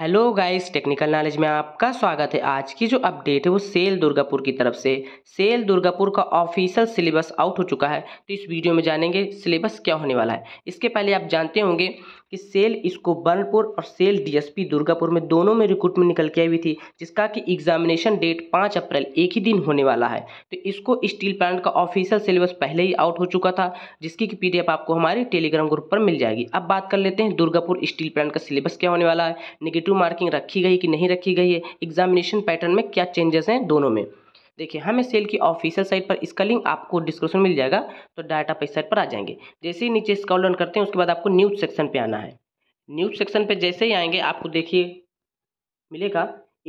hello guys technical knowledge में आपका स्वागत है आज की जो अपडेट है वो सेल दुर्गापुर की तरफ से सेल दुर्गापुर का ऑफिशियल सिलेबस आउट हो चुका है तो इस वीडियो में जानेंगे सिलेबस क्या होने वाला है इसके पहले आप जानते होंगे कि सेल इसको बर्नपुर और सेल डीएसपी दुर्गापुर में दोनों में रिक्रूटमेंट निकल के आई हुई थी जिसका कि एग्जामिनेशन डेट पाँच अप्रैल एक ही दिन होने वाला है तो इसको स्टील प्लांट का ऑफिशियल सिलेबस पहले ही आउट हो चुका था जिसकी कि पी आपको हमारे टेलीग्राम ग्रुप पर मिल जाएगी अब बात कर लेते हैं दुर्गापुर स्टील प्लांट का सिलेबस क्या होने वाला है नेगेटिव मार्किंग रखी गई कि नहीं रखी गई है एग्जामिनेशन पैटर्न में क्या चेंजेस हैं दोनों में देखिए हमें सेल की ऑफिशियल साइट पर इसका लिंक आपको डिस्क्रिप्शन मिल जाएगा तो डाटा पे साइट पर आ जाएंगे जैसे ही नीचे स्कॉल रन करते हैं उसके बाद आपको न्यूज सेक्शन पे आना है न्यूज सेक्शन पे जैसे ही आएंगे आपको देखिए मिलेगा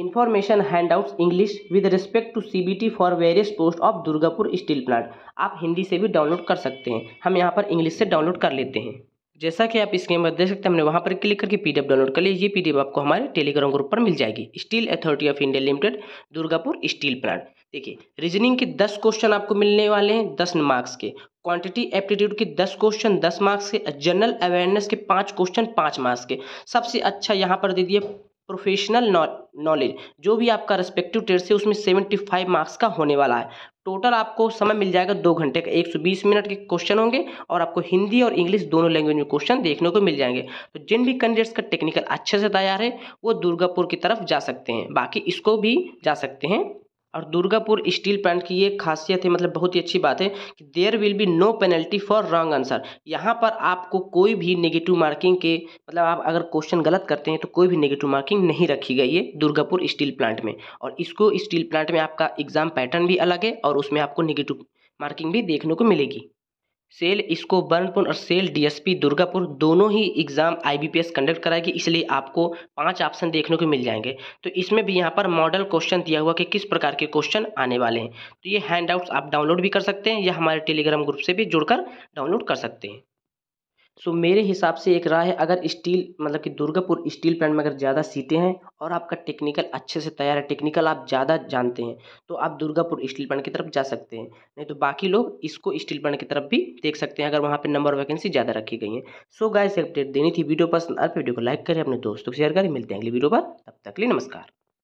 information handouts English with respect to CBT for various post of Durgapur steel plant आप हिंदी से भी डाउनलोड कर सकते हैं हम यहाँ पर इंग्लिश से डाउनलोड कर लेते हैं जैसा कि आप स्क्रीन पर देख सकते हैं हमने वहाँ पर क्लिक करके पीडीएफ डाउनलोड कर ली ये पीडीएफ आपको हमारे टेलीग्राम ग्रुप पर मिल जाएगी Steel Authority of India Limited Durgapur steel plant देखिए रीजनिंग के दस क्वेश्चन आपको मिलने वाले हैं दस मार्क्स के क्वांटिटी एप्टीट्यूड के दस क्वेश्चन दस मार्क्स के जनरल अवेयरनेस के पाँच क्वेश्चन पाँच मार्क्स के सबसे अच्छा यहाँ पर दे दिए प्रोफेशनल नॉलेज जो भी आपका रेस्पेक्टिव टेस्ट है उसमें सेवेंटी फाइव मार्क्स का होने वाला है टोटल आपको समय मिल जाएगा दो घंटे का एक सौ बीस मिनट के क्वेश्चन होंगे और आपको हिंदी और इंग्लिश दोनों लैंग्वेज में क्वेश्चन देखने को मिल जाएंगे तो जिन भी कैंडिडेट्स का टेक्निकल अच्छे से तैयार है वो दुर्गापुर की तरफ जा सकते हैं बाकी इसको भी जा सकते हैं और दुर्गापुर स्टील प्लांट की ये खासियत है मतलब बहुत ही अच्छी बात है कि there will be no penalty for wrong answer यहाँ पर आपको कोई भी नेगेटिव मार्किंग के मतलब आप अगर क्वेश्चन गलत करते हैं तो कोई भी नेगेटिव मार्किंग नहीं रखी गई है दुर्गापुर स्टील प्लांट में और इसको स्टील प्लांट में आपका एग्जाम पैटर्न भी अलग है और उसमें आपको निगेटिव मार्किंग भी देखने को मिलेगी सेल इसको बर्नपुर और सेल डीएसपी दुर्गापुर दोनों ही एग्ज़ाम आईबीपीएस कंडक्ट कराएगी इसलिए आपको पांच ऑप्शन देखने को मिल जाएंगे तो इसमें भी यहाँ पर मॉडल क्वेश्चन दिया हुआ कि किस प्रकार के क्वेश्चन आने वाले हैं तो ये हैंडआउट्स आप डाउनलोड भी कर सकते हैं या हमारे टेलीग्राम ग्रुप से भी जुड़कर डाउनलोड कर सकते हैं सो मेरे हिसाब से एक राय है अगर स्टील मतलब कि दुर्गापुर स्टील प्लांट में अगर ज़्यादा सीटें हैं और आपका टेक्निकल अच्छे से तैयार है टेक्निकल आप ज़्यादा जानते हैं तो आप दुर्गापुर स्टील प्लांट की तरफ जा सकते हैं नहीं तो बाकी लोग इसको स्टील प्लांट की तरफ भी देख सकते हैं अगर वहाँ पर नंबर वैकेंसी ज़्यादा रखी गई है सो गाय से अपडेट देनी थी वीडियो पसंद आप वीडियो को लाइक करें अपने दोस्तों को शेयर करें मिलते हैं अगली वीडियो पर तब तक लिए नमस्कार